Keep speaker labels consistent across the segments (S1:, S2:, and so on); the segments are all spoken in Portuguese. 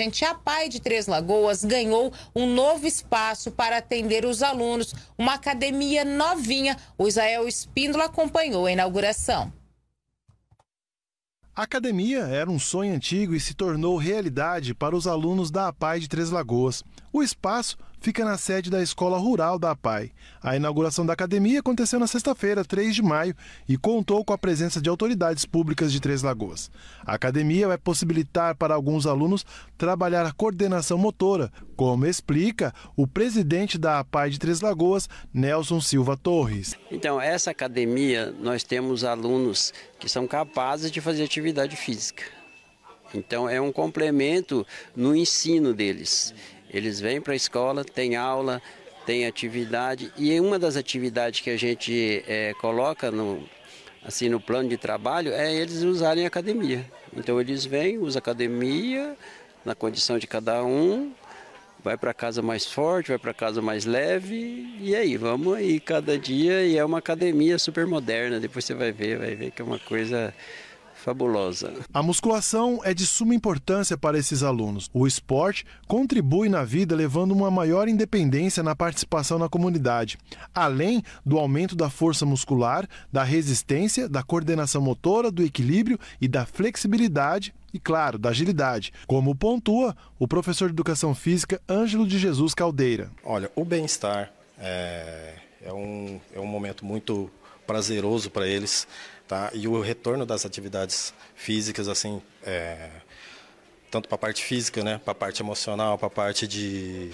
S1: Gente, a PAI de Três Lagoas ganhou um novo espaço para atender os alunos, uma academia novinha. O Israel Espíndola acompanhou a inauguração.
S2: A academia era um sonho antigo e se tornou realidade para os alunos da APAI de Três Lagoas. O espaço fica na sede da Escola Rural da APAI. A inauguração da academia aconteceu na sexta-feira, 3 de maio, e contou com a presença de autoridades públicas de Três Lagoas. A academia vai possibilitar para alguns alunos trabalhar a coordenação motora, como explica o presidente da APAI de Três Lagoas, Nelson Silva Torres.
S3: Então, essa academia, nós temos alunos que são capazes de fazer atividade física. Então, é um complemento no ensino deles. Eles vêm para a escola, tem aula, tem atividade e é uma das atividades que a gente é, coloca no assim no plano de trabalho é eles usarem a academia. Então eles vêm, usam a academia na condição de cada um, vai para casa mais forte, vai para casa mais leve e aí vamos aí cada dia e é uma academia super moderna. Depois você vai ver, vai ver que é uma coisa fabulosa.
S2: A musculação é de suma importância para esses alunos. O esporte contribui na vida, levando uma maior independência na participação na comunidade, além do aumento da força muscular, da resistência, da coordenação motora, do equilíbrio e da flexibilidade e, claro, da agilidade, como pontua o professor de Educação Física Ângelo de Jesus Caldeira. Olha, o bem-estar é, é, um, é um momento muito prazeroso para eles. Tá? E o retorno das atividades físicas, assim, é, tanto para a parte física, né, para a parte emocional, para a parte de,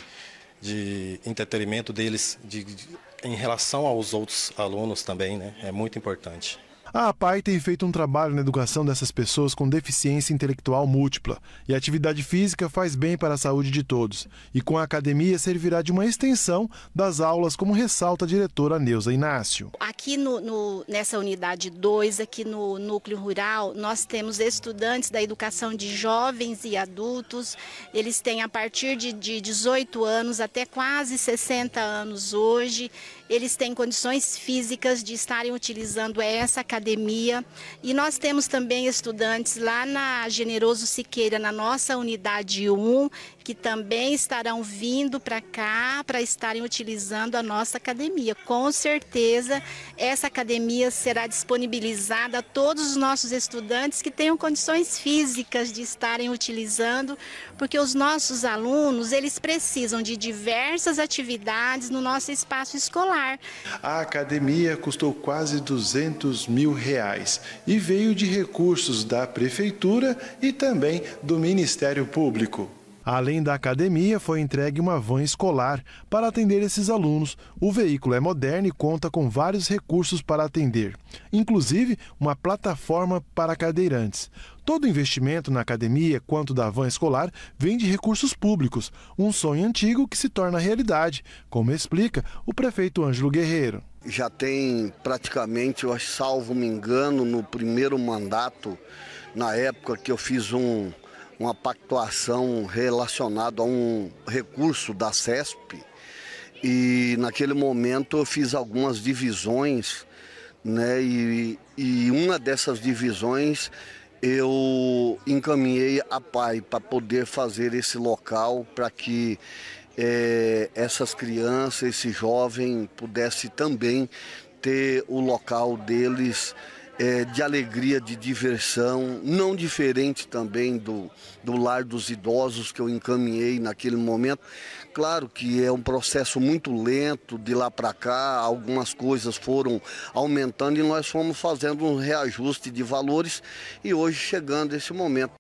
S2: de entretenimento deles, de, de, em relação aos outros alunos também, né, é muito importante. Ah, a APAI tem feito um trabalho na educação dessas pessoas com deficiência intelectual múltipla, e a atividade física faz bem para a saúde de todos, e com a academia servirá de uma extensão das aulas, como ressalta a diretora Neuza Inácio.
S1: Aqui no, no, nessa unidade 2, aqui no núcleo rural, nós temos estudantes da educação de jovens e adultos, eles têm a partir de, de 18 anos até quase 60 anos hoje, eles têm condições físicas de estarem utilizando essa academia academia. E nós temos também estudantes lá na Generoso Siqueira, na nossa unidade 1, que também estarão vindo para cá para estarem utilizando a nossa academia. Com certeza, essa academia será disponibilizada a todos os nossos estudantes que tenham condições físicas de estarem utilizando, porque os nossos alunos, eles precisam de diversas atividades no nosso espaço escolar.
S2: A academia custou quase 200 mil reais e veio de recursos da Prefeitura e também do Ministério Público. Além da academia, foi entregue uma van escolar para atender esses alunos. O veículo é moderno e conta com vários recursos para atender, inclusive uma plataforma para cadeirantes. Todo investimento na academia quanto da van escolar vem de recursos públicos, um sonho antigo que se torna realidade, como explica o
S4: prefeito Ângelo Guerreiro. Já tem praticamente, eu salvo me engano, no primeiro mandato, na época que eu fiz um uma pactuação relacionada a um recurso da CESP e naquele momento eu fiz algumas divisões, né? E, e uma dessas divisões eu encaminhei a PAI para poder fazer esse local para que é, essas crianças, esse jovem pudesse também ter o local deles é, de alegria, de diversão, não diferente também do, do lar dos idosos que eu encaminhei naquele momento. Claro que é um processo muito lento de lá para cá, algumas coisas foram aumentando e nós fomos fazendo um reajuste de valores e hoje chegando esse momento.